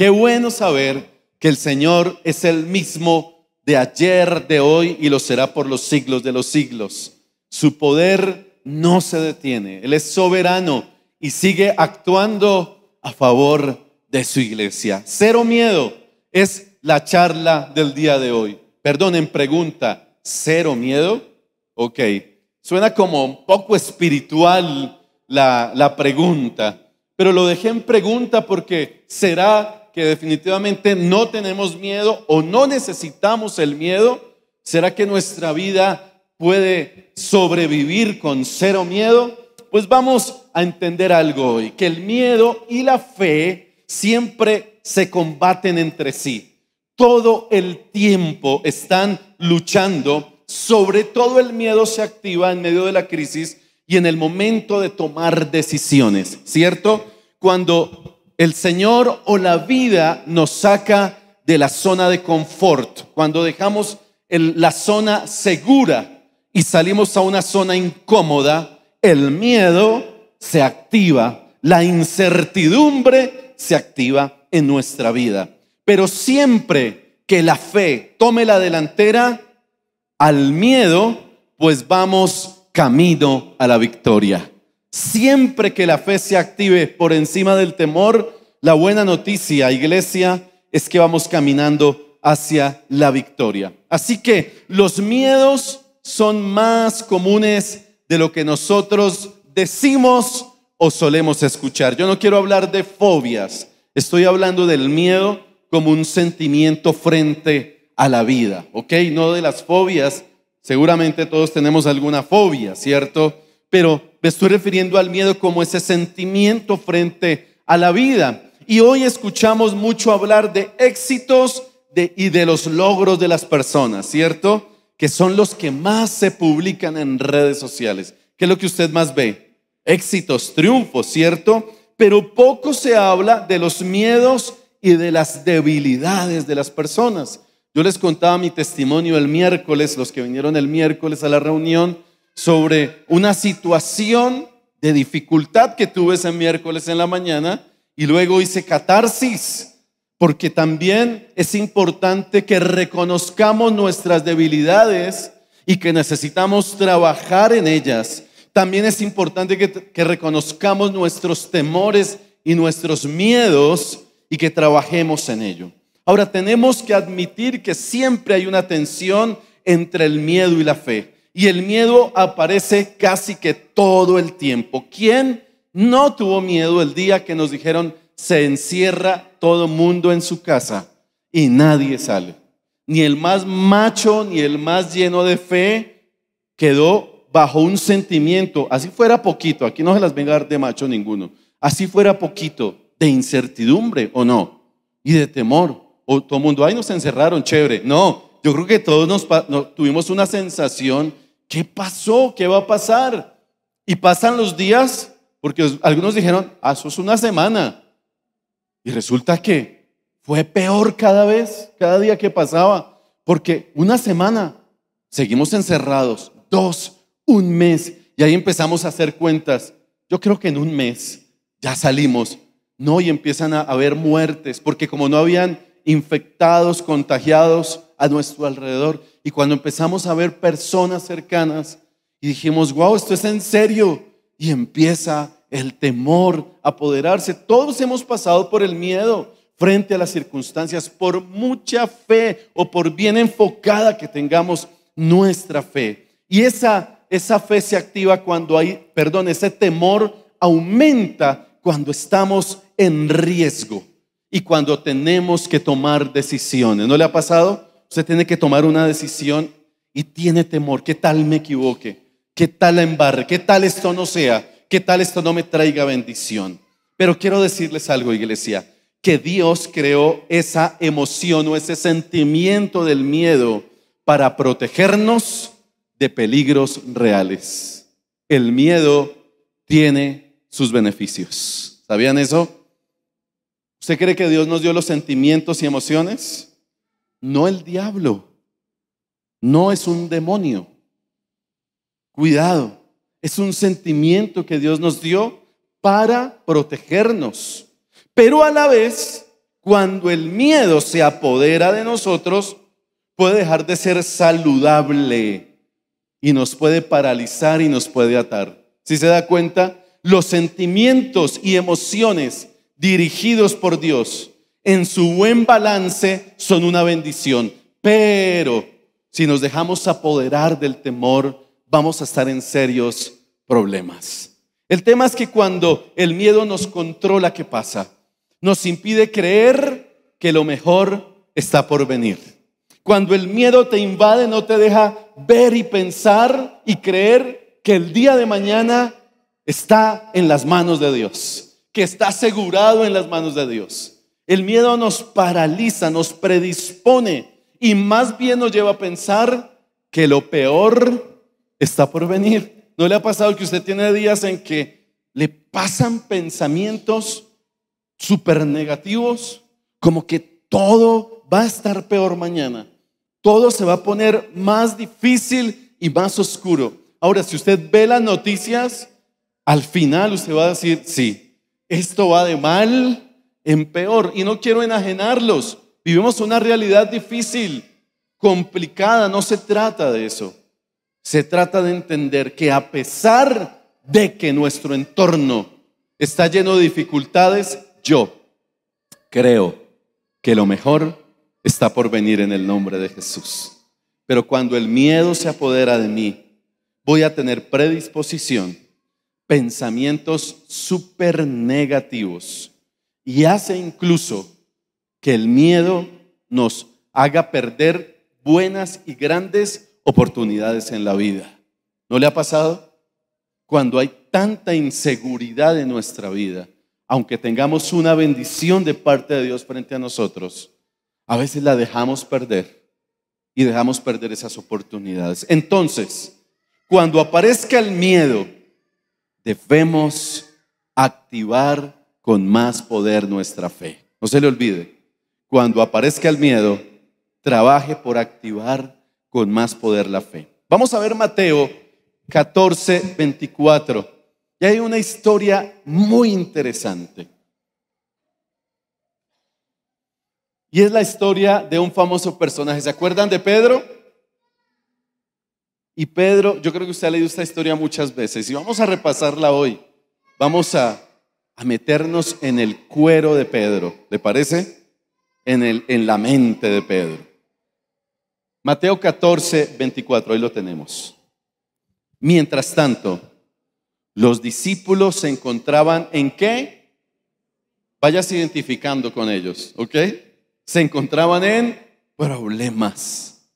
Qué bueno saber que el Señor es el mismo de ayer, de hoy y lo será por los siglos de los siglos. Su poder no se detiene. Él es soberano y sigue actuando a favor de su iglesia. Cero miedo es la charla del día de hoy. Perdón, en pregunta, ¿cero miedo? Ok, suena como un poco espiritual la, la pregunta, pero lo dejé en pregunta porque será que definitivamente no tenemos miedo o no necesitamos el miedo? ¿Será que nuestra vida puede sobrevivir con cero miedo? Pues vamos a entender algo hoy, que el miedo y la fe siempre se combaten entre sí. Todo el tiempo están luchando, sobre todo el miedo se activa en medio de la crisis y en el momento de tomar decisiones, ¿cierto? Cuando el Señor o la vida nos saca de la zona de confort, cuando dejamos la zona segura y salimos a una zona incómoda, el miedo se activa, la incertidumbre se activa en nuestra vida. Pero siempre que la fe tome la delantera al miedo, pues vamos camino a la victoria. Siempre que la fe se active por encima del temor, la buena noticia, iglesia, es que vamos caminando hacia la victoria. Así que los miedos son más comunes de lo que nosotros decimos o solemos escuchar. Yo no quiero hablar de fobias, estoy hablando del miedo como un sentimiento frente a la vida, ¿ok? No de las fobias, seguramente todos tenemos alguna fobia, ¿cierto? Pero me estoy refiriendo al miedo como ese sentimiento frente a la vida. Y hoy escuchamos mucho hablar de éxitos y de los logros de las personas, ¿cierto? Que son los que más se publican en redes sociales. ¿Qué es lo que usted más ve? Éxitos, triunfos, ¿cierto? Pero poco se habla de los miedos y de las debilidades de las personas. Yo les contaba mi testimonio el miércoles, los que vinieron el miércoles a la reunión, sobre una situación de dificultad que tuve ese miércoles en la mañana y luego hice catarsis, porque también es importante que reconozcamos nuestras debilidades y que necesitamos trabajar en ellas. También es importante que, reconozcamos nuestros temores y nuestros miedos y que trabajemos en ello. Ahora tenemos que admitir que siempre hay una tensión entre el miedo y la fe. Y el miedo aparece casi que todo el tiempo. ¿Quién no tuvo miedo el día que nos dijeron se encierra todo mundo en su casa y nadie sale? Ni el más macho, ni el más lleno de fe quedó bajo un sentimiento, así fuera poquito, aquí no se las venga de macho ninguno, así fuera poquito de incertidumbre o no, y de temor. O todo el mundo, Ahí nos encerraron, chévere. No, yo creo que todos nos, tuvimos una sensación, ¿qué pasó? ¿Qué va a pasar? Y pasan los días, porque algunos dijeron, ah, eso es una semana. Y resulta que fue peor cada vez, cada día que pasaba, porque una semana seguimos encerrados, dos, un mes, y ahí empezamos a hacer cuentas. Yo creo que en un mes ya salimos, no, y empiezan a haber muertes, porque como no habían infectados, contagiados, a nuestro alrededor. Y cuando empezamos a ver personas cercanas y dijimos, wow, esto es en serio, y empieza el temor a apoderarse. Todos hemos pasado por el miedo frente a las circunstancias, por mucha fe o por bien enfocada que tengamos nuestra fe. Y esa, esa fe se activa cuando hay, perdón, ese temor aumenta cuando estamos en riesgo y cuando tenemos que tomar decisiones. ¿No le ha pasado? Usted tiene que tomar una decisión y tiene temor. ¿Qué tal me equivoque? ¿Qué tal la embarre? ¿Qué tal esto no sea? ¿Qué tal esto no me traiga bendición? Pero quiero decirles algo, iglesia, que Dios creó esa emoción o ese sentimiento del miedo para protegernos de peligros reales. El miedo tiene sus beneficios. ¿Sabían eso? ¿Usted cree que Dios nos dio los sentimientos y emociones? no el diablo, no es un demonio. Cuidado, es un sentimiento que Dios nos dio para protegernos. Pero a la vez, cuando el miedo se apodera de nosotros, puede dejar de ser saludable y nos puede paralizar y nos puede atar. Si se da cuenta, los sentimientos y emociones dirigidos por Dios en su buen balance son una bendición. Pero si nos dejamos apoderar del temor, vamos a estar en serios problemas. El tema es que cuando el miedo nos controla, ¿qué pasa? Nos impide creer que lo mejor está por venir. Cuando el miedo te invade, no te deja ver y pensar y creer que el día de mañana está en las manos de Dios, que está asegurado en las manos de Dios. El miedo nos paraliza, nos predispone y más bien nos lleva a pensar que lo peor está por venir. ¿No le ha pasado que usted tiene días en que le pasan pensamientos súper negativos? Como que todo va a estar peor mañana. Todo se va a poner más difícil y más oscuro. Ahora, si usted ve las noticias, al final usted va a decir, sí, esto va de mal en peor. Y no quiero enajenarlos. Vivimos una realidad difícil, complicada. No se trata de eso. Se trata de entender que a pesar de que nuestro entorno está lleno de dificultades, yo creo que lo mejor está por venir en el nombre de Jesús. Pero cuando el miedo se apodera de mí, voy a tener predisposición, pensamientos super negativos y hace incluso que el miedo nos haga perder buenas y grandes oportunidades en la vida. ¿No le ha pasado? Cuando hay tanta inseguridad en nuestra vida, aunque tengamos una bendición de parte de Dios frente a nosotros, a veces la dejamos perder y dejamos perder esas oportunidades. Entonces, cuando aparezca el miedo, debemos activar con más poder nuestra fe. No se le olvide, cuando aparezca el miedo, trabaje por activar con más poder la fe. Vamos a ver Mateo 14, 24. Y hay una historia muy interesante. Y es la historia de un famoso personaje. ¿Se acuerdan de Pedro? Y Pedro, yo creo que usted ha leído esta historia muchas veces y vamos a repasarla hoy. Vamos a a meternos en el cuero de Pedro. ¿Le parece? En, el, en la mente de Pedro. Mateo 14, 24, ahí lo tenemos. Mientras tanto, los discípulos se encontraban en qué? Vayas identificando con ellos, ¿ok? Se encontraban en problemas.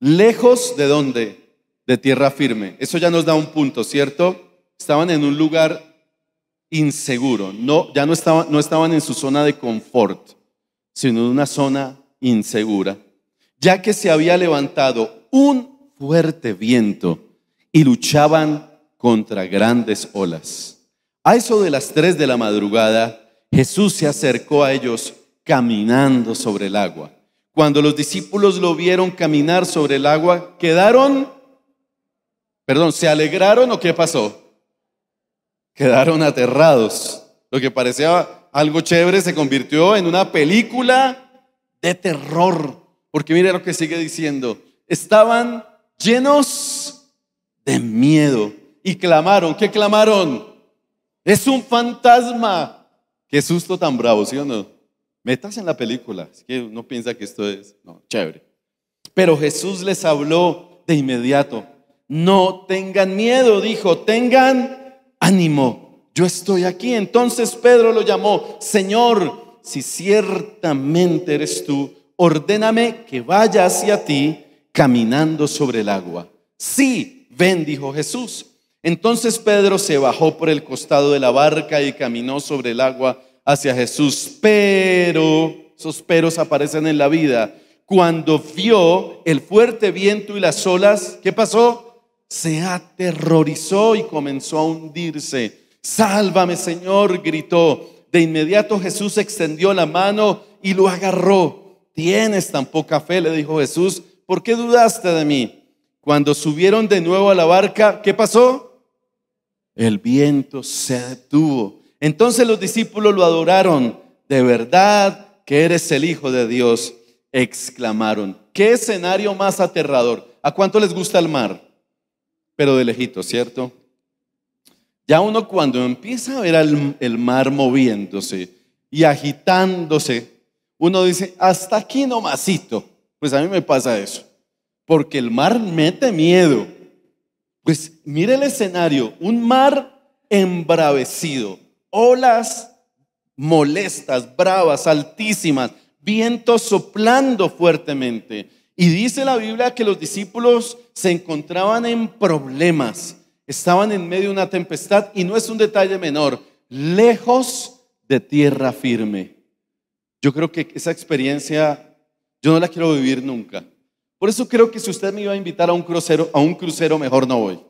Lejos de dónde? De tierra firme. Eso ya nos da un punto, ¿cierto? Estaban en un lugar inseguro. No, ya no estaban, no estaban en su zona de confort, sino en una zona insegura, ya que se había levantado un fuerte viento y luchaban contra grandes olas. A eso de las tres de la madrugada, Jesús se acercó a ellos caminando sobre el agua. Cuando los discípulos lo vieron caminar sobre el agua, quedaron, perdón, se alegraron o qué pasó? quedaron aterrados. Lo que parecía algo chévere se convirtió en una película de terror. Porque mire lo que sigue diciendo. Estaban llenos de miedo y clamaron. ¿Qué clamaron? Es un fantasma. Qué susto tan bravo, ¿sí o no? Metas en la película. que no piensa que esto es chévere. Pero Jesús les habló de inmediato. No tengan miedo, dijo, tengan ánimo, yo estoy aquí. Entonces Pedro lo llamó, Señor, si ciertamente eres tú, ordéname que vaya hacia ti caminando sobre el agua. Sí, ven, dijo Jesús. Entonces Pedro se bajó por el costado de la barca y caminó sobre el agua hacia Jesús. Pero, esos peros aparecen en la vida. Cuando vio el fuerte viento y las olas, ¿qué pasó? se aterrorizó y comenzó a hundirse. Sálvame, Señor, gritó. De inmediato Jesús extendió la mano y lo agarró. Tienes tan poca fe, le dijo Jesús, ¿por qué dudaste de mí? Cuando subieron de nuevo a la barca, ¿qué pasó? El viento se detuvo. Entonces los discípulos lo adoraron. De verdad que eres el Hijo de Dios, exclamaron. ¿Qué escenario más aterrador? ¿A cuánto les gusta el mar? pero de lejito, ¿cierto? Ya uno cuando empieza a ver el, mar moviéndose y agitándose, uno dice, hasta aquí nomasito. Pues a mí me pasa eso, porque el mar mete miedo. Pues mire el escenario, un mar embravecido, olas molestas, bravas, altísimas, vientos soplando fuertemente y dice la Biblia que los discípulos se encontraban en problemas, estaban en medio de una tempestad y no es un detalle menor, lejos de tierra firme. Yo creo que esa experiencia yo no la quiero vivir nunca. Por eso creo que si usted me iba a invitar a un crucero, a un crucero mejor no voy.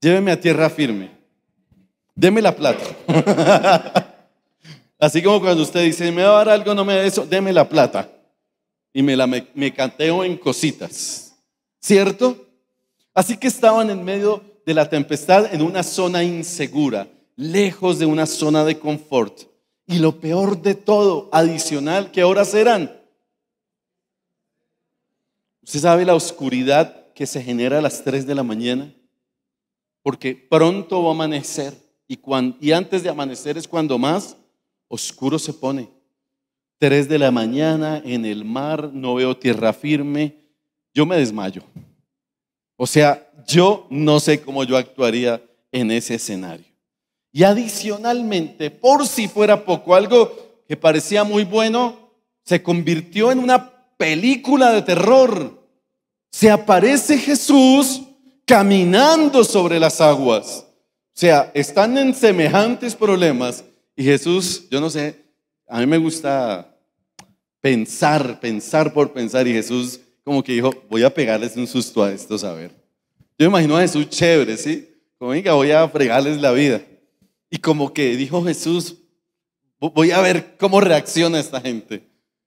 Lléveme a tierra firme. Deme la plata. Así como cuando usted dice, me va a dar algo, no me da eso, deme la plata y me la me en cositas, ¿cierto? Así que estaban en medio de la tempestad en una zona insegura, lejos de una zona de confort. Y lo peor de todo, adicional, ¿qué horas eran? ¿Usted sabe la oscuridad que se genera a las 3 de la mañana? Porque pronto va a amanecer y antes de amanecer es cuando más oscuro se pone. Tres de la mañana, en el mar, no veo tierra firme, yo me desmayo. O sea, yo no sé cómo yo actuaría en ese escenario. Y adicionalmente, por si fuera poco, algo que parecía muy bueno, se convirtió en una película de terror. Se aparece Jesús caminando sobre las aguas. O sea, están en semejantes problemas y Jesús, yo no sé, a mí me gusta pensar, pensar por pensar y Jesús como que dijo, voy a pegarles un susto a estos a ver. Yo imagino a Jesús chévere, ¿sí? Como venga, voy a fregarles la vida. Y como que dijo Jesús, voy a ver cómo reacciona esta gente.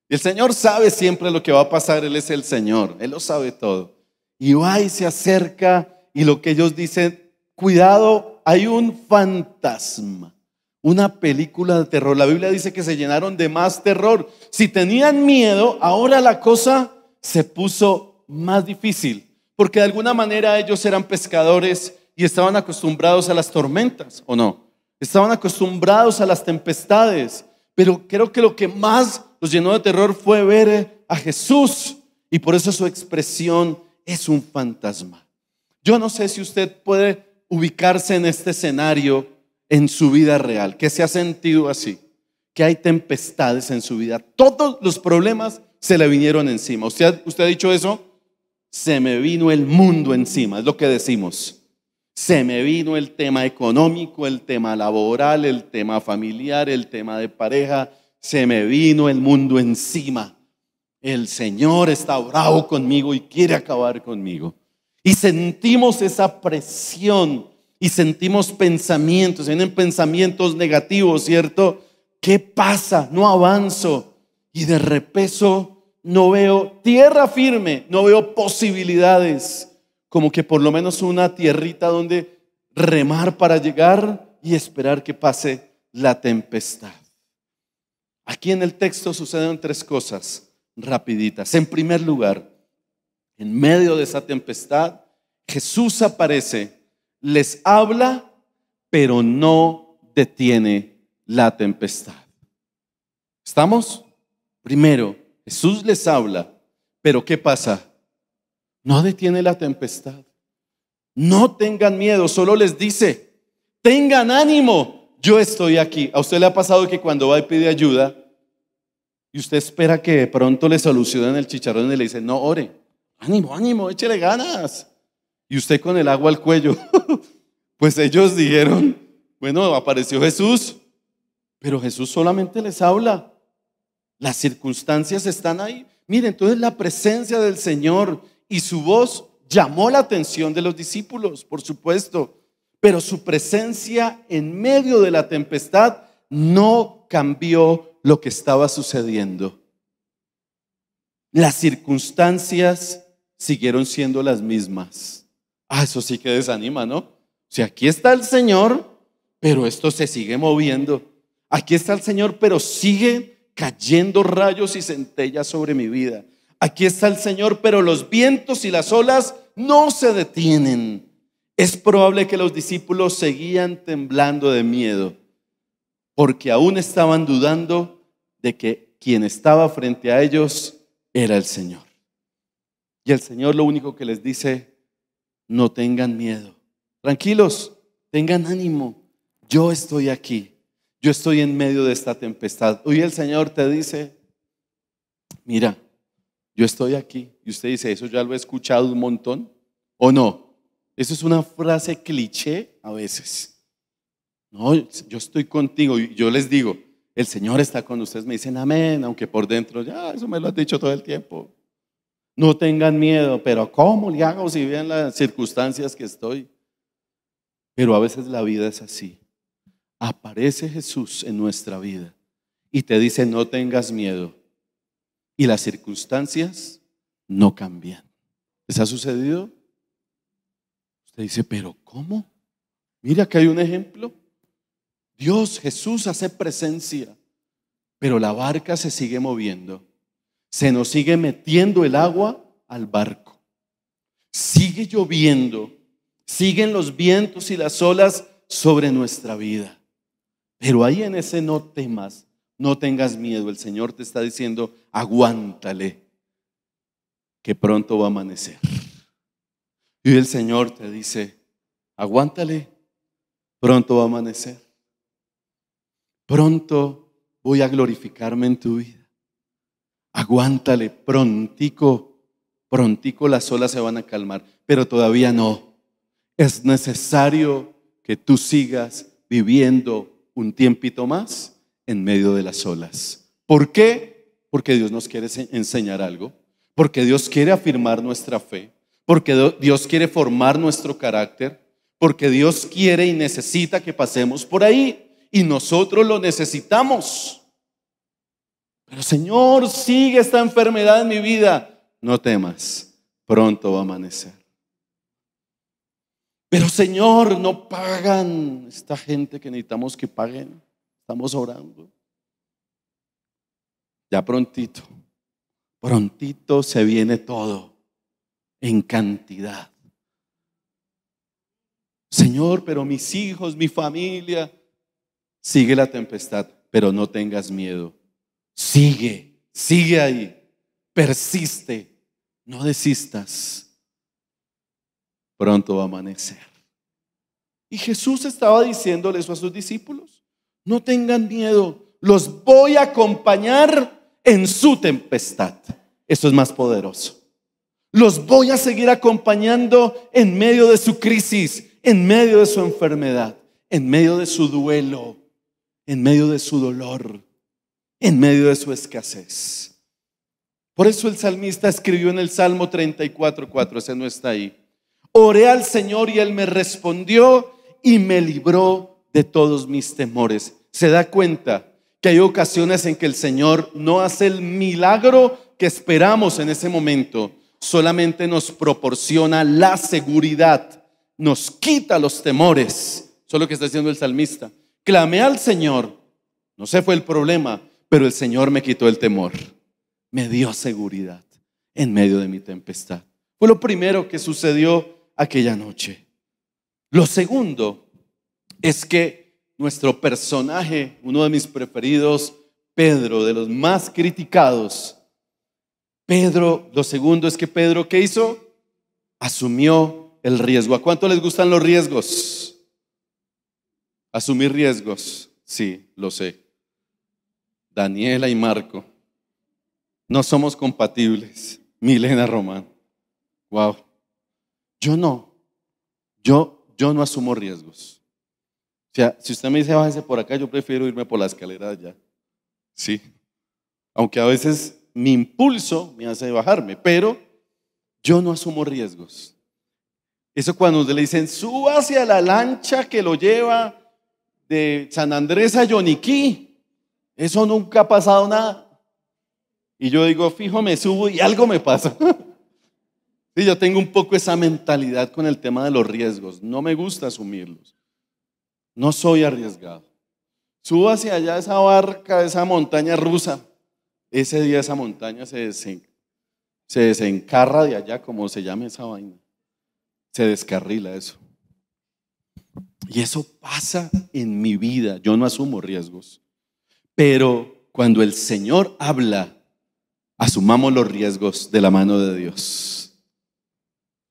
y El Señor sabe siempre lo que va a pasar, Él es el Señor, Él lo sabe todo. Y va y se acerca y lo que ellos dicen, cuidado, hay un fantasma una película de terror. La Biblia dice que se llenaron de más terror. Si tenían miedo, ahora la cosa se puso más difícil, porque de alguna manera ellos eran pescadores y estaban acostumbrados a las tormentas, ¿o no? Estaban acostumbrados a las tempestades, pero creo que lo que más los llenó de terror fue ver a Jesús y por eso su expresión es un fantasma. Yo no sé si usted puede ubicarse en este escenario en su vida real, que se ha sentido así, que hay tempestades en su vida. Todos los problemas se le vinieron encima. ¿Usted, usted ha dicho eso? Se me vino el mundo encima, es lo que decimos. Se me vino el tema económico, el tema laboral, el tema familiar, el tema de pareja. Se me vino el mundo encima. El Señor está bravo conmigo y quiere acabar conmigo. Y sentimos esa presión y sentimos pensamientos, vienen pensamientos negativos, ¿cierto? ¿Qué pasa? No avanzo. Y de repeso no veo tierra firme, no veo posibilidades, como que por lo menos una tierrita donde remar para llegar y esperar que pase la tempestad. Aquí en el texto suceden tres cosas rapiditas. En primer lugar, en medio de esa tempestad, Jesús aparece les habla, pero no detiene la tempestad. ¿Estamos? Primero, Jesús les habla, pero ¿qué pasa? No detiene la tempestad. No tengan miedo, solo les dice, tengan ánimo, yo estoy aquí. ¿A usted le ha pasado que cuando va y pide ayuda y usted espera que de pronto le solucionen el chicharrón y le dice no ore, ánimo, ánimo, échele ganas? y usted con el agua al cuello. pues ellos dijeron, bueno, apareció Jesús, pero Jesús solamente les habla. Las circunstancias están ahí. Mire, entonces la presencia del Señor y su voz llamó la atención de los discípulos, por supuesto, pero su presencia en medio de la tempestad no cambió lo que estaba sucediendo. Las circunstancias siguieron siendo las mismas. Ah, eso sí que desanima, ¿no? Si aquí está el Señor, pero esto se sigue moviendo. Aquí está el Señor, pero sigue cayendo rayos y centellas sobre mi vida. Aquí está el Señor, pero los vientos y las olas no se detienen. Es probable que los discípulos seguían temblando de miedo, porque aún estaban dudando de que quien estaba frente a ellos era el Señor. Y el Señor lo único que les dice no tengan miedo. Tranquilos, tengan ánimo. Yo estoy aquí. Yo estoy en medio de esta tempestad. Hoy el Señor te dice, mira, yo estoy aquí. Y usted dice, eso ya lo he escuchado un montón. ¿O no? Eso es una frase cliché a veces. No, yo estoy contigo. Yo les digo, el Señor está con ustedes. Me dicen amén, aunque por dentro, ya, eso me lo has dicho todo el tiempo. No tengan miedo, pero ¿cómo le hago si vean las circunstancias que estoy? Pero a veces la vida es así. Aparece Jesús en nuestra vida y te dice, no tengas miedo. Y las circunstancias no cambian. ¿Les ha sucedido? Usted dice, pero ¿cómo? Mira que hay un ejemplo. Dios, Jesús hace presencia, pero la barca se sigue moviendo se nos sigue metiendo el agua al barco. Sigue lloviendo, siguen los vientos y las olas sobre nuestra vida. Pero ahí en ese no temas, no tengas miedo. El Señor te está diciendo, aguántale, que pronto va a amanecer. Y el Señor te dice, aguántale, pronto va a amanecer. Pronto voy a glorificarme en tu vida aguántale, prontico, prontico las olas se van a calmar, pero todavía no. Es necesario que tú sigas viviendo un tiempito más en medio de las olas. ¿Por qué? Porque Dios nos quiere enseñar algo, porque Dios quiere afirmar nuestra fe, porque Dios quiere formar nuestro carácter, porque Dios quiere y necesita que pasemos por ahí y nosotros lo necesitamos. Pero Señor, sigue esta enfermedad en mi vida. No temas, pronto va a amanecer. Pero Señor, no pagan esta gente que necesitamos que paguen. Estamos orando. Ya prontito, prontito se viene todo en cantidad. Señor, pero mis hijos, mi familia, sigue la tempestad, pero no tengas miedo Sigue, sigue ahí, persiste, no desistas. Pronto va a amanecer. Y Jesús estaba Diciéndoles a sus discípulos. No tengan miedo, los voy a acompañar en su tempestad. Eso es más poderoso. Los voy a seguir acompañando en medio de su crisis, en medio de su enfermedad, en medio de su duelo, en medio de su dolor en medio de su escasez. Por eso el salmista escribió en el Salmo 34.4 ese no está ahí. Oré al Señor y Él me respondió y me libró de todos mis temores. Se da cuenta que hay ocasiones en que el Señor no hace el milagro que esperamos en ese momento, solamente nos proporciona la seguridad, nos quita los temores. Eso es lo que está diciendo el salmista. Clamé al Señor, no se fue el problema, pero el Señor me quitó el temor, me dio seguridad en medio de mi tempestad. Fue lo primero que sucedió aquella noche. Lo segundo es que nuestro personaje, uno de mis preferidos, Pedro, de los más criticados, Pedro, lo segundo es que Pedro, ¿qué hizo? Asumió el riesgo. ¿A cuánto les gustan los riesgos? Asumir riesgos, sí, lo sé. Daniela y Marco. No somos compatibles. Milena Román. Wow. Yo no. Yo, yo no asumo riesgos. O sea, si usted me dice bájese por acá, yo prefiero irme por la escalera allá. Sí. Aunque a veces mi impulso me hace bajarme, pero yo no asumo riesgos. Eso cuando le dicen, suba hacia la lancha que lo lleva de San Andrés a Yoniquí. Eso nunca ha pasado nada. Y yo digo, fijo, me subo y algo me pasa. sí, yo tengo un poco esa mentalidad con el tema de los riesgos. No me gusta asumirlos. No soy arriesgado. Subo hacia allá esa barca, esa montaña rusa. Ese día esa montaña se, se desencarra de allá, como se llame esa vaina. Se descarrila eso. Y eso pasa en mi vida. Yo no asumo riesgos. Pero cuando el Señor habla, asumamos los riesgos de la mano de Dios.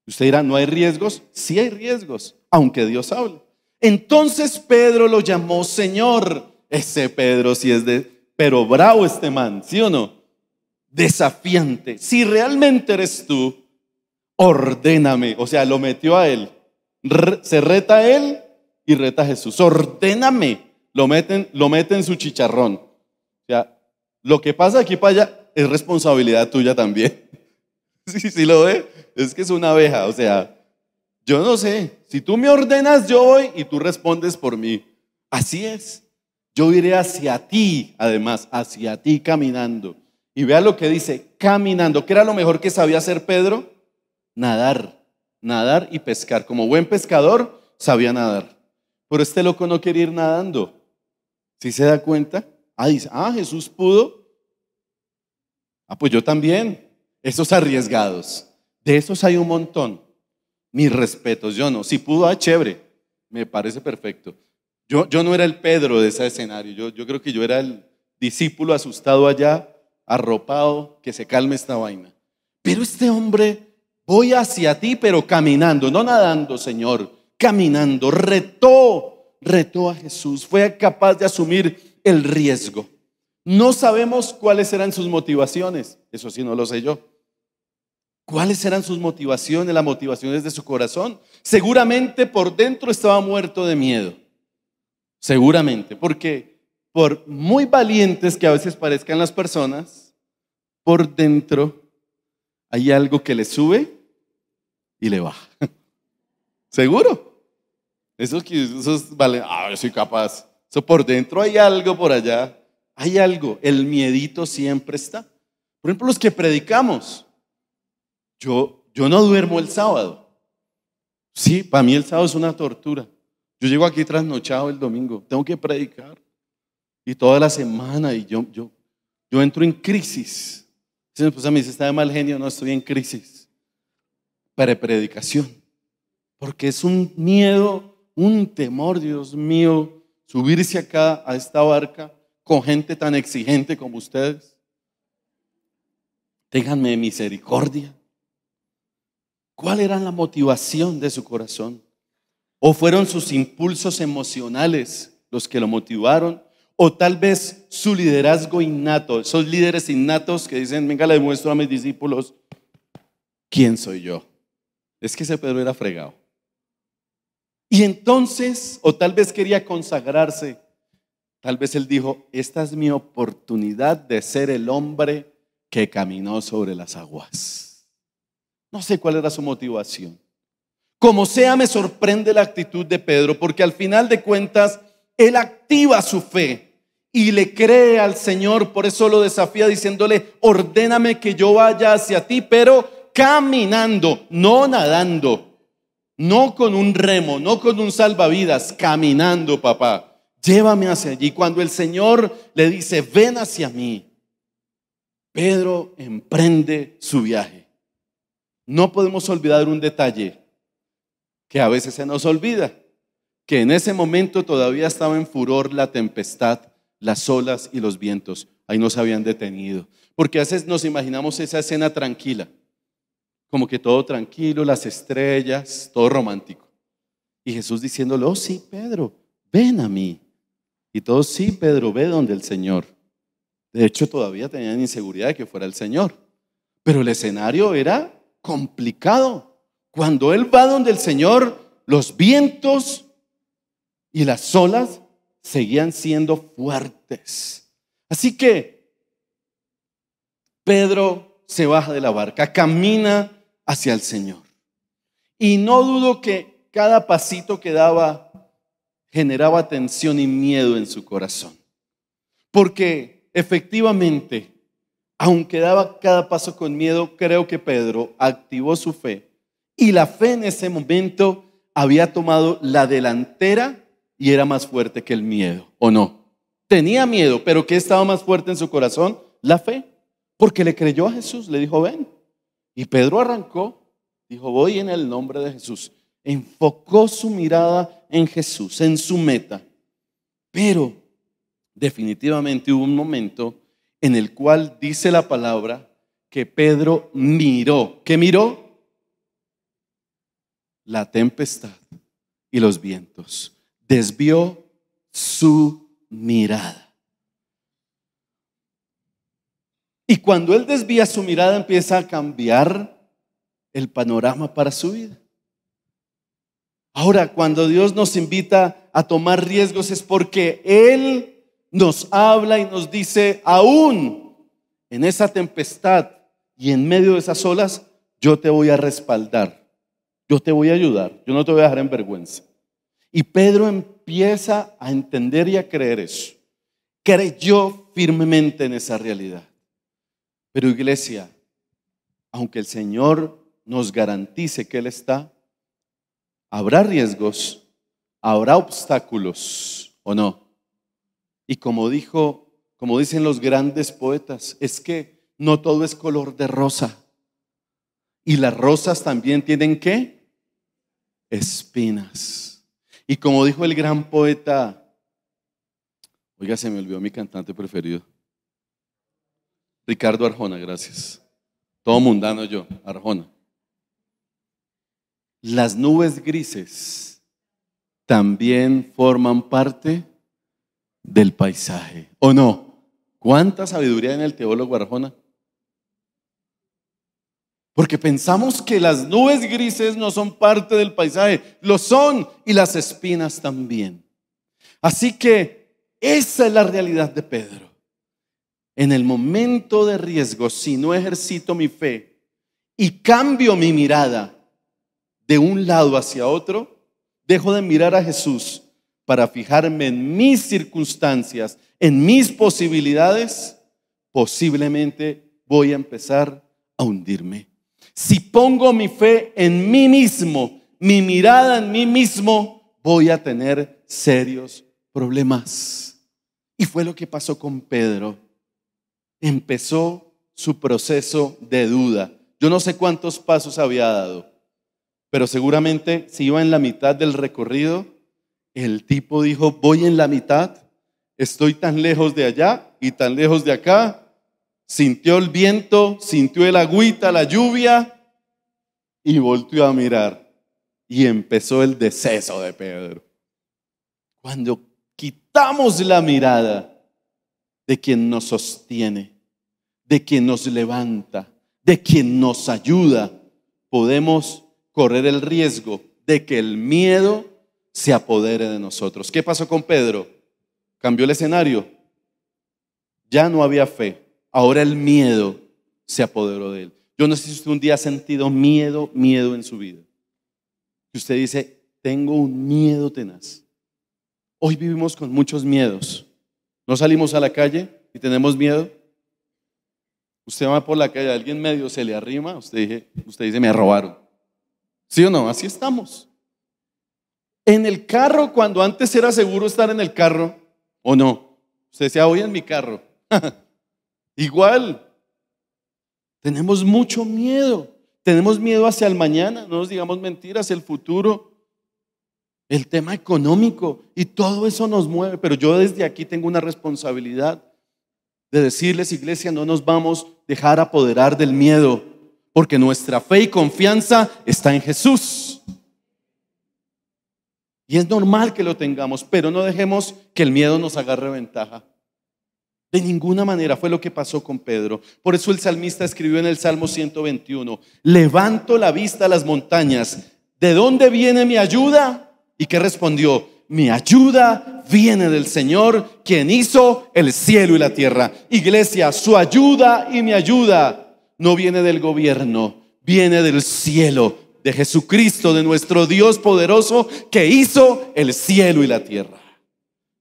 Usted dirá, ¿no hay riesgos? Sí hay riesgos, aunque Dios hable. Entonces Pedro lo llamó Señor. Ese Pedro si es de, pero bravo este man, ¿sí o no? Desafiante. Si realmente eres tú, ordéname. O sea, lo metió a él. se reta él y reta a Jesús. Ordéname lo meten, lo meten su chicharrón. O sea, lo que pasa aquí para allá es responsabilidad tuya también. Sí, sí lo ve. Es que es una abeja, o sea, yo no sé. Si tú me ordenas, yo voy y tú respondes por mí. Así es. Yo iré hacia ti, además, hacia ti caminando. Y vea lo que dice, caminando. ¿Qué era lo mejor que sabía hacer Pedro? Nadar, nadar y pescar. Como buen pescador, sabía nadar. Pero este loco no quiere ir nadando. Si se da cuenta? Ah, dice, ah, Jesús pudo. Ah, pues yo también. Esos arriesgados. De esos hay un montón. Mis respetos, yo no. Si pudo, ah, chévere. Me parece perfecto. Yo, yo no era el Pedro de ese escenario. Yo, yo creo que yo era el discípulo asustado allá, arropado, que se calme esta vaina. Pero este hombre, voy hacia ti, pero caminando, no nadando, Señor, caminando, retó retó a Jesús, fue capaz de asumir el riesgo. No sabemos cuáles eran sus motivaciones, eso sí no lo sé yo. ¿Cuáles eran sus motivaciones, las motivaciones de su corazón? Seguramente por dentro estaba muerto de miedo. Seguramente, porque por muy valientes que a veces parezcan las personas, por dentro hay algo que le sube y le baja. Seguro. Eso que esos vale, ah, yo soy capaz. Eso por dentro hay algo por allá. Hay algo. El miedito siempre está. Por ejemplo, los que predicamos. Yo, yo no duermo el sábado. Sí, para mí el sábado es una tortura. Yo llego aquí trasnochado el domingo. Tengo que predicar. Y toda la semana. Y yo, yo, yo entro en crisis. Entonces mi esposa me dice, está de mal genio. No, estoy en crisis. prepredicación predicación. Porque es un miedo un temor, Dios mío, subirse acá a esta barca con gente tan exigente como ustedes. Ténganme misericordia. ¿Cuál era la motivación de su corazón? ¿O fueron sus impulsos emocionales los que lo motivaron? ¿O tal vez su liderazgo innato, esos líderes innatos que dicen, venga, le demuestro a mis discípulos quién soy yo? Es que ese Pedro era fregado. Y entonces, o tal vez quería consagrarse, tal vez él dijo, esta es mi oportunidad de ser el hombre que caminó sobre las aguas. No sé cuál era su motivación. Como sea, me sorprende la actitud de Pedro, porque al final de cuentas, él activa su fe y le cree al Señor, por eso lo desafía diciéndole, ordéname que yo vaya hacia ti, pero caminando, no nadando. No con un remo, no con un salvavidas, caminando, papá. Llévame hacia allí. Cuando el Señor le dice, ven hacia mí, Pedro emprende su viaje. No podemos olvidar un detalle que a veces se nos olvida, que en ese momento todavía estaba en furor la tempestad, las olas y los vientos. Ahí nos habían detenido. Porque a veces nos imaginamos esa escena tranquila como que todo tranquilo, las estrellas, todo romántico. Y Jesús diciéndole, oh sí, Pedro, ven a mí. Y todos, sí, Pedro, ve donde el Señor. De hecho, todavía tenían inseguridad de que fuera el Señor. Pero el escenario era complicado. Cuando Él va donde el Señor, los vientos y las olas seguían siendo fuertes. Así que Pedro se baja de la barca, camina hacia el Señor. Y no dudo que cada pasito que daba generaba tensión y miedo en su corazón. Porque efectivamente, aunque daba cada paso con miedo, creo que Pedro activó su fe. Y la fe en ese momento había tomado la delantera y era más fuerte que el miedo, ¿o no? Tenía miedo, pero ¿qué estaba más fuerte en su corazón? La fe. Porque le creyó a Jesús, le dijo, ven. Y Pedro arrancó, dijo, voy en el nombre de Jesús. Enfocó su mirada en Jesús, en su meta. Pero definitivamente hubo un momento en el cual dice la palabra que Pedro miró. ¿Qué miró? La tempestad y los vientos. Desvió su mirada. Y cuando él desvía su mirada empieza a cambiar el panorama para su vida. Ahora, cuando Dios nos invita a tomar riesgos es porque Él nos habla y nos dice, aún en esa tempestad y en medio de esas olas, yo te voy a respaldar, yo te voy a ayudar, yo no te voy a dejar en vergüenza. Y Pedro empieza a entender y a creer eso. Creyó firmemente en esa realidad. Pero iglesia, aunque el Señor nos garantice que Él está, habrá riesgos, habrá obstáculos o no. Y como dijo, como dicen los grandes poetas, es que no todo es color de rosa. Y las rosas también tienen qué? Espinas. Y como dijo el gran poeta, oiga, se me olvidó mi cantante preferido, Ricardo Arjona, gracias. Todo mundano yo, Arjona. Las nubes grises también forman parte del paisaje, ¿o no? ¿Cuánta sabiduría en el teólogo Arjona? Porque pensamos que las nubes grises no son parte del paisaje, lo son y las espinas también. Así que esa es la realidad de Pedro en el momento de riesgo, si no ejercito mi fe y cambio mi mirada de un lado hacia otro, dejo de mirar a Jesús para fijarme en mis circunstancias, en mis posibilidades, posiblemente voy a empezar a hundirme. Si pongo mi fe en mí mismo, mi mirada en mí mismo, voy a tener serios problemas. Y fue lo que pasó con Pedro empezó su proceso de duda. Yo no sé cuántos pasos había dado, pero seguramente si iba en la mitad del recorrido, el tipo dijo, voy en la mitad, estoy tan lejos de allá y tan lejos de acá, sintió el viento, sintió el agüita, la lluvia, y volvió a mirar. Y empezó el deceso de Pedro. Cuando quitamos la mirada de quien nos sostiene, de quien nos levanta, de quien nos ayuda, podemos correr el riesgo de que el miedo se apodere de nosotros. ¿Qué pasó con Pedro? Cambió el escenario. Ya no había fe. Ahora el miedo se apoderó de él. Yo no sé si usted un día ha sentido miedo, miedo en su vida. Que usted dice, tengo un miedo tenaz. Hoy vivimos con muchos miedos. ¿No salimos a la calle y tenemos miedo? Usted va por la calle, alguien medio se le arrima, usted, dice, usted dice, me robaron. ¿Sí o no? Así estamos. En el carro, cuando antes era seguro estar en el carro, o no, usted decía, hoy en mi carro. Igual, tenemos mucho miedo. Tenemos miedo hacia el mañana, no nos digamos mentiras, el futuro el tema económico y todo eso nos mueve, pero yo desde aquí tengo una responsabilidad de decirles, iglesia, no nos vamos a dejar apoderar del miedo, porque nuestra fe y confianza está en Jesús. Y es normal que lo tengamos, pero no dejemos que el miedo nos agarre ventaja. De ninguna manera fue lo que pasó con Pedro. Por eso el salmista escribió en el Salmo 121, levanto la vista a las montañas. ¿De dónde viene mi ayuda? ¿Y qué respondió? Mi ayuda viene del Señor, quien hizo el cielo y la tierra. Iglesia, su ayuda y mi ayuda no viene del gobierno, viene del cielo, de Jesucristo, de nuestro Dios poderoso, que hizo el cielo y la tierra.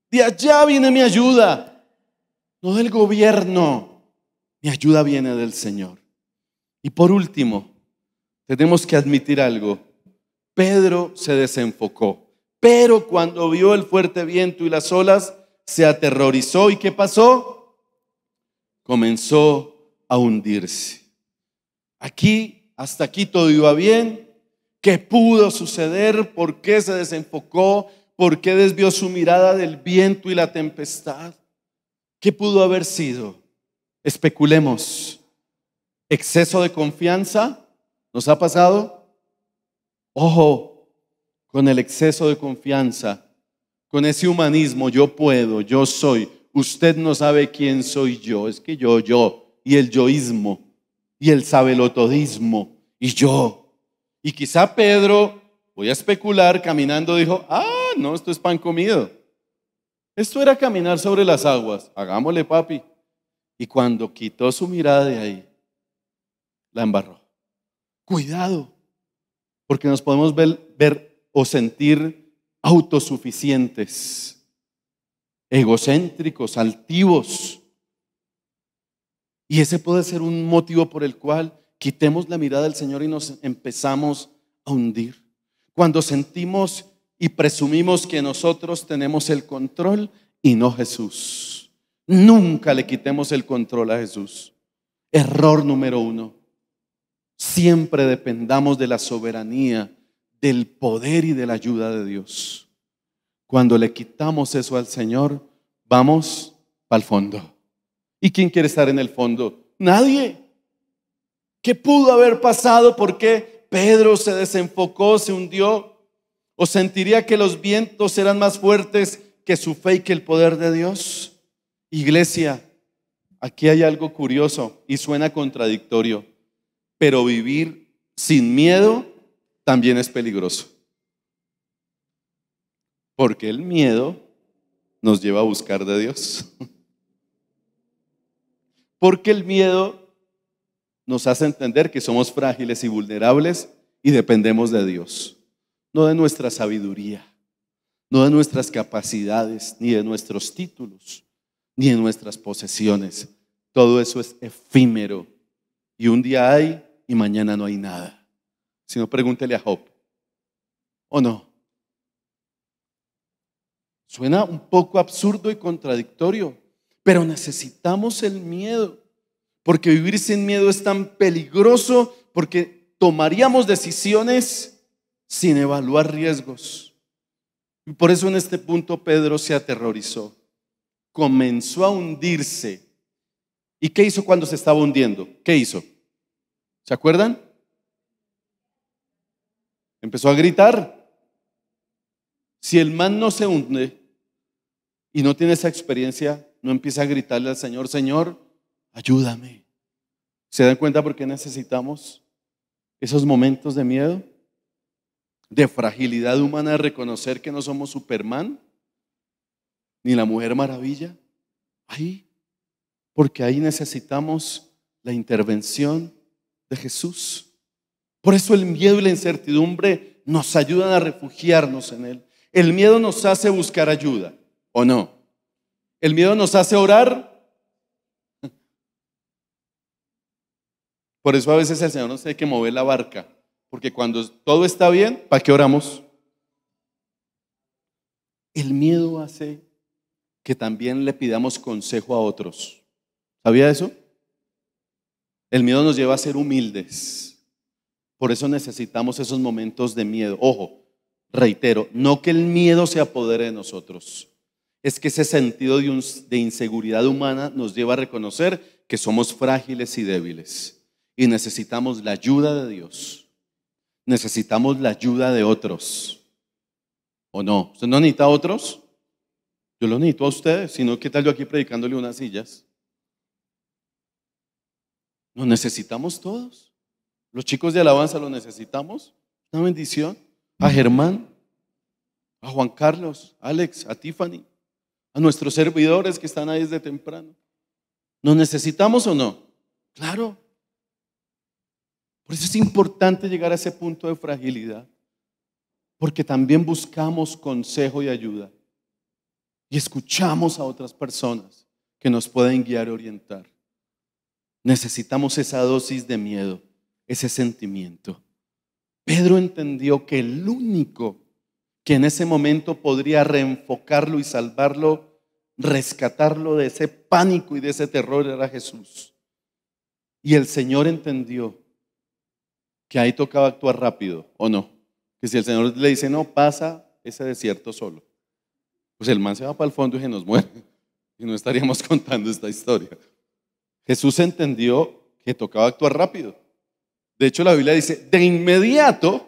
De allá viene mi ayuda, no del gobierno. Mi ayuda viene del Señor. Y por último, tenemos que admitir algo. Pedro se desenfocó. Pero cuando vio el fuerte viento y las olas, se aterrorizó. ¿Y qué pasó? Comenzó a hundirse. Aquí, hasta aquí todo iba bien. ¿Qué pudo suceder? ¿Por qué se desenfocó? ¿Por qué desvió su mirada del viento y la tempestad? ¿Qué pudo haber sido? Especulemos. ¿Exceso de confianza? ¿Nos ha pasado? Ojo, con el exceso de confianza, con ese humanismo, yo puedo, yo soy, usted no sabe quién soy yo, es que yo, yo, y el yoísmo, y el sabelotodismo, y yo. Y quizá Pedro, voy a especular, caminando dijo, ah, no, esto es pan comido. Esto era caminar sobre las aguas, hagámosle papi. Y cuando quitó su mirada de ahí, la embarró. Cuidado, porque nos podemos ver, ver o sentir autosuficientes, egocéntricos, altivos. Y ese puede ser un motivo por el cual quitemos la mirada del Señor y nos empezamos a hundir. Cuando sentimos y presumimos que nosotros tenemos el control y no Jesús. Nunca le quitemos el control a Jesús. Error número uno. Siempre dependamos de la soberanía del poder y de la ayuda de Dios. Cuando le quitamos eso al Señor, vamos al fondo. ¿Y quién quiere estar en el fondo? Nadie. ¿Qué pudo haber pasado? ¿Por qué Pedro se desenfocó, se hundió? ¿O sentiría que los vientos eran más fuertes que su fe y que el poder de Dios? Iglesia, aquí hay algo curioso y suena contradictorio, pero vivir sin miedo también es peligroso. Porque el miedo nos lleva a buscar de Dios. Porque el miedo nos hace entender que somos frágiles y vulnerables y dependemos de Dios, no de nuestra sabiduría, no de nuestras capacidades, ni de nuestros títulos, ni de nuestras posesiones. Todo eso es efímero y un día hay y mañana no hay nada. Si pregúntele a Job. ¿O no? Suena un poco absurdo y contradictorio, pero necesitamos el miedo, porque vivir sin miedo es tan peligroso porque tomaríamos decisiones sin evaluar riesgos. Y por eso en este punto Pedro se aterrorizó, comenzó a hundirse. ¿Y qué hizo cuando se estaba hundiendo? ¿Qué hizo? ¿Se acuerdan? Empezó a gritar. Si el man no se hunde y no tiene esa experiencia, no empieza a gritarle al Señor, Señor, ayúdame. ¿Se dan cuenta por qué necesitamos esos momentos de miedo? De fragilidad humana, de reconocer que no somos Superman, ni la Mujer Maravilla. Ahí, porque ahí necesitamos la intervención de Jesús. Por eso el miedo y la incertidumbre nos ayudan a refugiarnos en Él. El miedo nos hace buscar ayuda, ¿o no? El miedo nos hace orar. Por eso a veces el Señor nos tiene que mover la barca, porque cuando todo está bien, ¿para qué oramos? El miedo hace que también le pidamos consejo a otros. ¿Sabía eso? El miedo nos lleva a ser humildes. Por eso necesitamos esos momentos de miedo. Ojo, reitero, no que el miedo se apodere de nosotros. Es que ese sentido de, inseguridad humana nos lleva a reconocer que somos frágiles y débiles. Y necesitamos la ayuda de Dios. Necesitamos la ayuda de otros. ¿O no? ¿Usted no necesita a otros? Yo lo necesito a ustedes. Sino no, ¿qué tal yo aquí predicándole unas sillas? Nos necesitamos todos. Los chicos de alabanza los necesitamos. Una bendición. A Germán, a Juan Carlos, a Alex, a Tiffany, a nuestros servidores que están ahí desde temprano. ¿Nos necesitamos o no? Claro. Por eso es importante llegar a ese punto de fragilidad, porque también buscamos consejo y ayuda y escuchamos a otras personas que nos pueden guiar y orientar. Necesitamos esa dosis de miedo ese sentimiento. Pedro entendió que el único que en ese momento podría reenfocarlo y salvarlo, rescatarlo de ese pánico y de ese terror era Jesús. Y el Señor entendió que ahí tocaba actuar rápido, ¿o no? Que si el Señor le dice, no, pasa ese desierto solo, pues el man se va para el fondo y se nos muere. Y no estaríamos contando esta historia. Jesús entendió que tocaba actuar rápido. De hecho, la Biblia dice, de inmediato,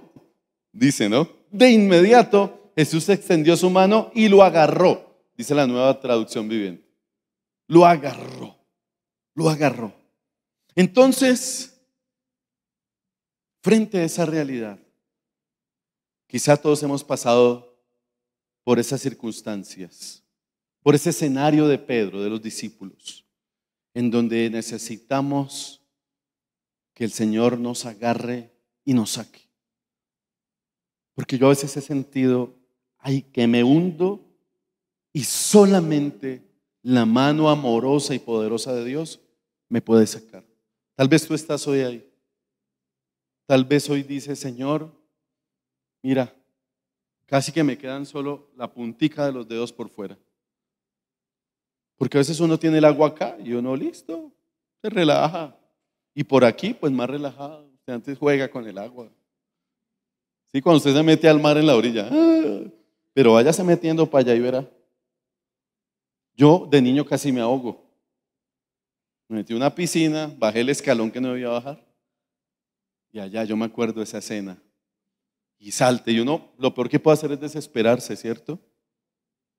dice, ¿no? De inmediato Jesús extendió su mano y lo agarró, dice la nueva traducción viviente. Lo agarró, lo agarró. Entonces, frente a esa realidad, quizá todos hemos pasado por esas circunstancias, por ese escenario de Pedro, de los discípulos, en donde necesitamos que el Señor nos agarre y nos saque. Porque yo a veces he sentido, ay, que me hundo y solamente la mano amorosa y poderosa de Dios me puede sacar. Tal vez tú estás hoy ahí. Tal vez hoy dices, Señor, mira, casi que me quedan solo la puntica de los dedos por fuera. Porque a veces uno tiene el agua acá y uno listo, se relaja. Y por aquí, pues más relajado. Usted antes juega con el agua. Sí, cuando usted se mete al mar en la orilla. Ah, pero váyase metiendo para allá y verá. Yo de niño casi me ahogo. Me metí a una piscina, bajé el escalón que no debía bajar. Y allá yo me acuerdo esa escena. Y salte. Y uno, lo peor que puede hacer es desesperarse, ¿cierto?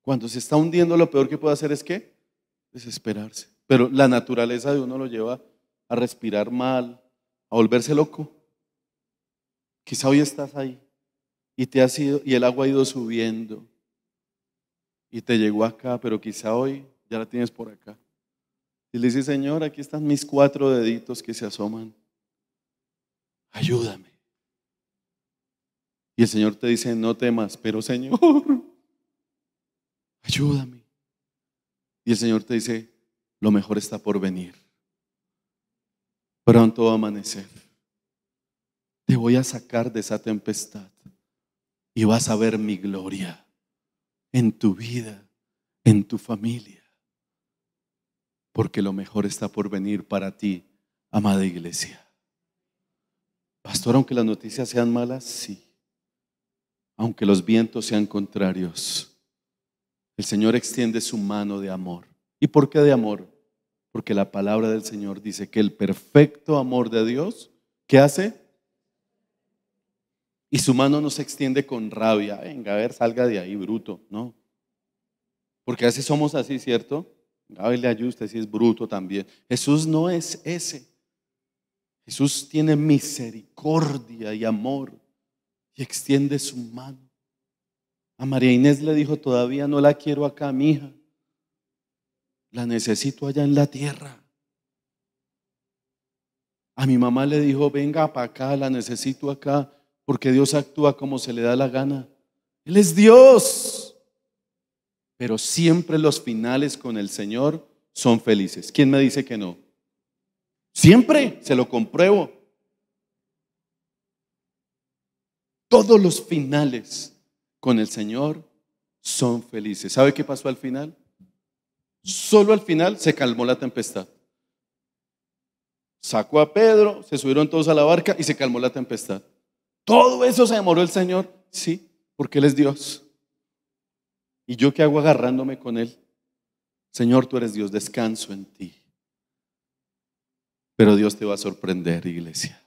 Cuando se está hundiendo, lo peor que puede hacer es qué? Desesperarse. Pero la naturaleza de uno lo lleva a respirar mal, a volverse loco. Quizá hoy estás ahí y te y el agua ha ido subiendo y te llegó acá, pero quizá hoy ya la tienes por acá. Y le dice, Señor, aquí están mis cuatro deditos que se asoman. Ayúdame. Y el Señor te dice, no temas, pero Señor, ayúdame. Y el Señor te dice, lo mejor está por venir pronto va a amanecer. Te voy a sacar de esa tempestad y vas a ver mi gloria en tu vida, en tu familia, porque lo mejor está por venir para ti, amada iglesia. Pastor, aunque las noticias sean malas, sí. Aunque los vientos sean contrarios, el Señor extiende su mano de amor. ¿Y por qué de amor? Porque la palabra del Señor dice que el perfecto amor de Dios, ¿qué hace? Y su mano no se extiende con rabia. Venga, a ver, salga de ahí, bruto. No. Porque así somos así, ¿cierto? A ver, le ayuste si es bruto también. Jesús no es ese. Jesús tiene misericordia y amor y extiende su mano. A María Inés le dijo, todavía no la quiero acá, mi hija. La necesito allá en la tierra. A mi mamá le dijo, venga para acá, la necesito acá, porque Dios actúa como se le da la gana. Él es Dios. Pero siempre los finales con el Señor son felices. ¿Quién me dice que no? Siempre se lo compruebo. Todos los finales con el Señor son felices. ¿Sabe qué pasó al final? Solo al final se calmó la tempestad. Sacó a Pedro, se subieron todos a la barca y se calmó la tempestad. Todo eso se demoró el Señor, sí, porque Él es Dios. ¿Y yo qué hago agarrándome con Él? Señor, tú eres Dios, descanso en ti. Pero Dios te va a sorprender, iglesia.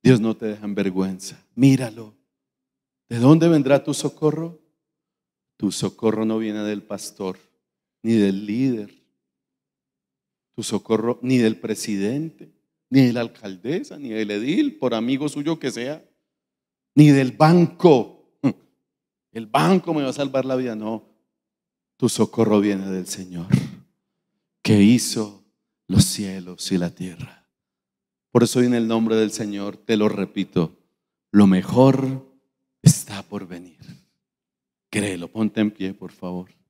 Dios no te deja en vergüenza. Míralo. ¿De dónde vendrá tu socorro? Tu socorro no viene del pastor, ni del líder, tu socorro ni del presidente, ni de la alcaldesa, ni del edil, por amigo suyo que sea, ni del banco. El banco me va a salvar la vida, no. Tu socorro viene del Señor, que hizo los cielos y la tierra. Por eso en el nombre del Señor te lo repito, lo mejor está por venir. Créelo, ponte en pie, por favor.